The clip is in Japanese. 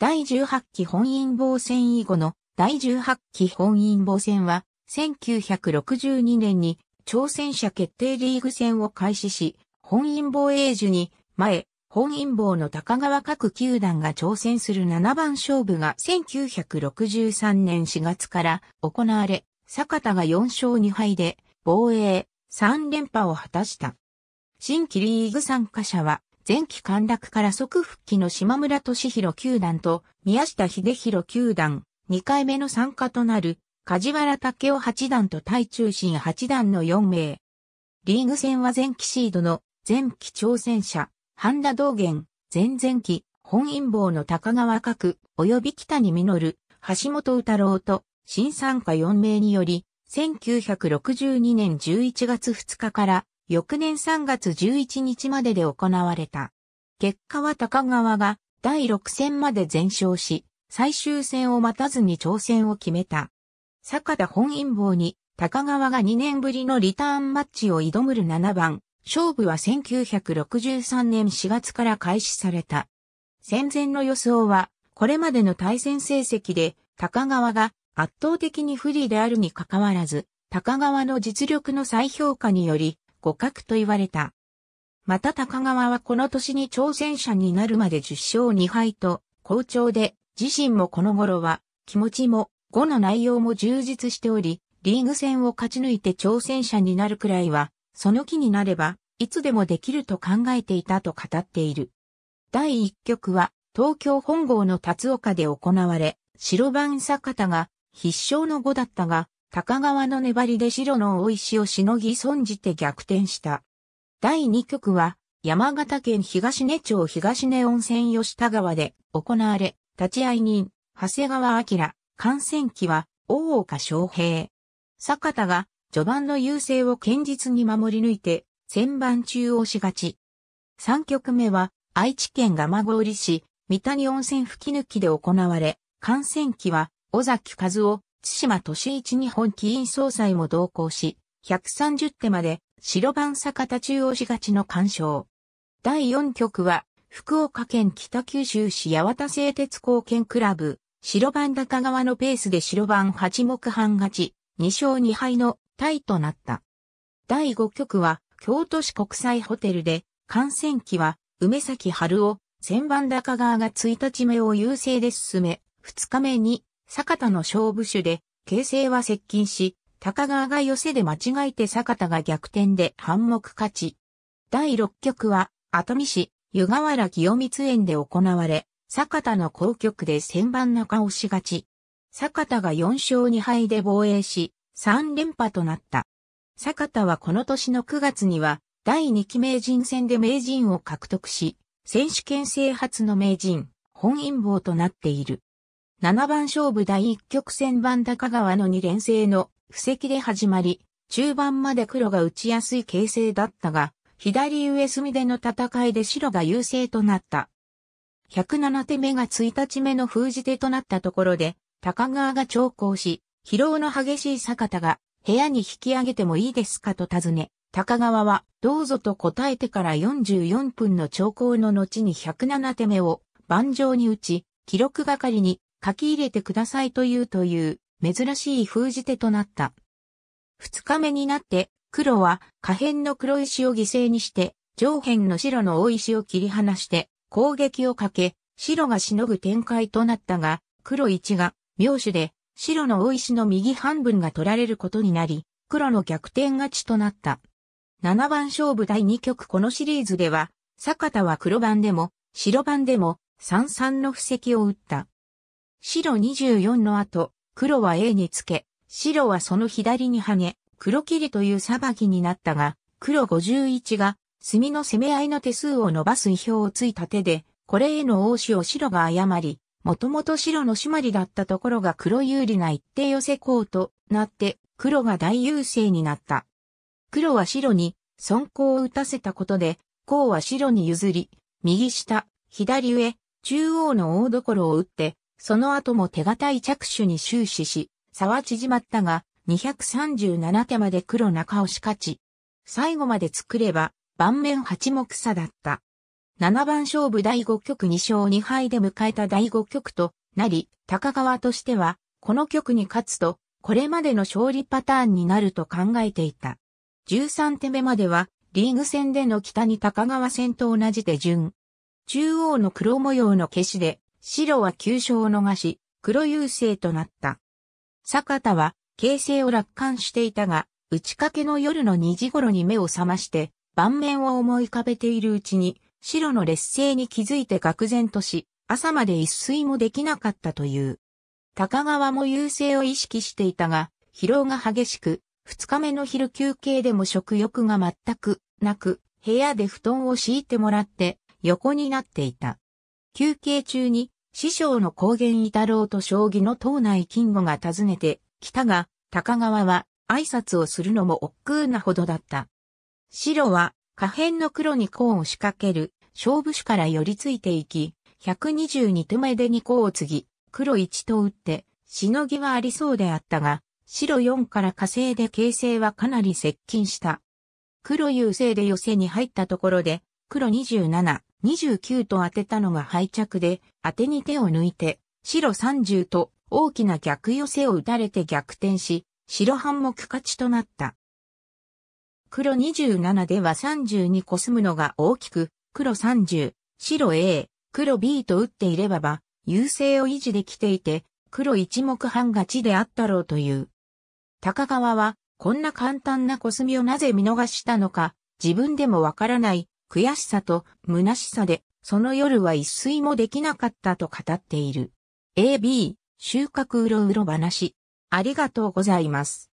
第18期本因坊戦以後の第18期本因坊戦は、1962年に挑戦者決定リーグ戦を開始し、本因坊英樹に前、本因坊の高川各球団が挑戦する7番勝負が1963年4月から行われ、坂田が4勝2敗で防衛3連覇を果たした。新規リーグ参加者は前期陥落から即復帰の島村俊弘球団と宮下秀弘球団、2回目の参加となる梶原武雄八段と対中心八段の4名。リーグ戦は前期シードの前期挑戦者、半田道元、前々期、本因坊の高川角、及び北に実、橋本太郎と新参加4名により、1962年11月2日から翌年3月11日までで行われた。結果は高川が第6戦まで全勝し、最終戦を待たずに挑戦を決めた。坂田本因坊に高川が2年ぶりのリターンマッチを挑むる7番、勝負は1963年4月から開始された。戦前の予想は、これまでの対戦成績で、高川が圧倒的に不利であるにかかわらず、高川の実力の再評価により、互角と言われた。また高川はこの年に挑戦者になるまで10勝2敗と、好調で、自身もこの頃は、気持ちも、語の内容も充実しており、リーグ戦を勝ち抜いて挑戦者になるくらいは、その気になれば、いつでもできると考えていたと語っている。第一局は、東京本郷の立岡で行われ、白番坂田が必勝の5だったが、高川の粘りで白の大石をしのぎ損じて逆転した。第2局は、山形県東根町東根温泉吉田川で行われ、立会人、長谷川明、感染期は、大岡昌平。坂田が、序盤の優勢を堅実に守り抜いて、千番中押しがち。3局目は、愛知県蒲郡市、三谷温泉吹き抜きで行われ、感染期は、尾崎和夫、津島敏一日本起因総裁も同行し、130手まで白番坂田中央しがちの干渉。第4局は、福岡県北九州市八幡製鉄工研クラブ、白番高川のペースで白番8目半勝ち、2勝2敗のタイとなった。第5局は、京都市国際ホテルで、観戦期は、梅崎春を、千番高川が1日目を優勢で進め、2日目に、坂田の勝負手で、形勢は接近し、高川が寄せで間違えて坂田が逆転で反目勝ち。第6局は、熱海市、湯河原清光園で行われ、坂田の後局で千番中押し勝ち。坂田が4勝2敗で防衛し、3連覇となった。坂田はこの年の9月には、第2期名人戦で名人を獲得し、選手権制発の名人、本因坊となっている。7番勝負第1局戦番高川の2連星の布石で始まり、中盤まで黒が打ちやすい形勢だったが、左上隅での戦いで白が優勢となった。107手目が1日目の封じ手となったところで、高川が長考し、疲労の激しい坂田が、部屋に引き上げてもいいですかと尋ね、高川は、どうぞと答えてから44分の長考の後に107手目を、盤上に打ち、記録係に書き入れてくださいというという珍しい封じ手となった。二日目になって黒は下辺の黒石を犠牲にして上辺の白の大石を切り離して攻撃をかけ白がしのぐ展開となったが黒一が妙手で白の大石の右半分が取られることになり黒の逆転勝ちとなった。七番勝負第二局このシリーズでは坂田は黒番でも白番でも三三の布石を打った。白24の後、黒は A につけ、白はその左に跳ね、黒切りという裁きになったが、黒51が、墨の攻め合いの手数を伸ばす意表をついた手で、これへの応酬を白が誤り、もともと白の締まりだったところが黒有利な一定寄せことなって、黒が大優勢になった。黒は白に、損攻を打たせたことで、こは白に譲り、右下、左上、中央の大所を打って、その後も手堅い着手に終始し、差は縮まったが、237手まで黒中押し勝ち。最後まで作れば、盤面八目差だった。七番勝負第五局2勝2敗で迎えた第五局となり、高川としては、この局に勝つと、これまでの勝利パターンになると考えていた。13手目までは、リーグ戦での北に高川戦と同じ手順。中央の黒模様の消しで、白は急所を逃し、黒優勢となった。坂田は、形勢を楽観していたが、打ちかけの夜の2時頃に目を覚まして、盤面を思い浮かべているうちに、白の劣勢に気づいて愕然とし、朝まで一睡もできなかったという。高川も優勢を意識していたが、疲労が激しく、二日目の昼休憩でも食欲が全くなく、部屋で布団を敷いてもらって、横になっていた。休憩中に師匠の高原伊太郎と将棋の党内金吾が訪ねてきたが、高川は挨拶をするのも億劫なほどだった。白は可変の黒に甲を仕掛ける勝負手から寄りついていき、122手目で2甲を継ぎ、黒1と打って、しのぎはありそうであったが、白4から火星で形勢はかなり接近した。黒優勢で寄せに入ったところで、黒27、29と当てたのが敗着で、当てに手を抜いて、白30と大きな逆寄せを打たれて逆転し、白半目勝ちとなった。黒27では3にコスむのが大きく、黒30、白 A、黒 B と打っていればば、優勢を維持できていて、黒一目半勝ちであったろうという。高川は、こんな簡単なコスミをなぜ見逃したのか、自分でもわからない、悔しさと虚しさで、その夜は一睡もできなかったと語っている。AB、収穫うろうろ話。ありがとうございます。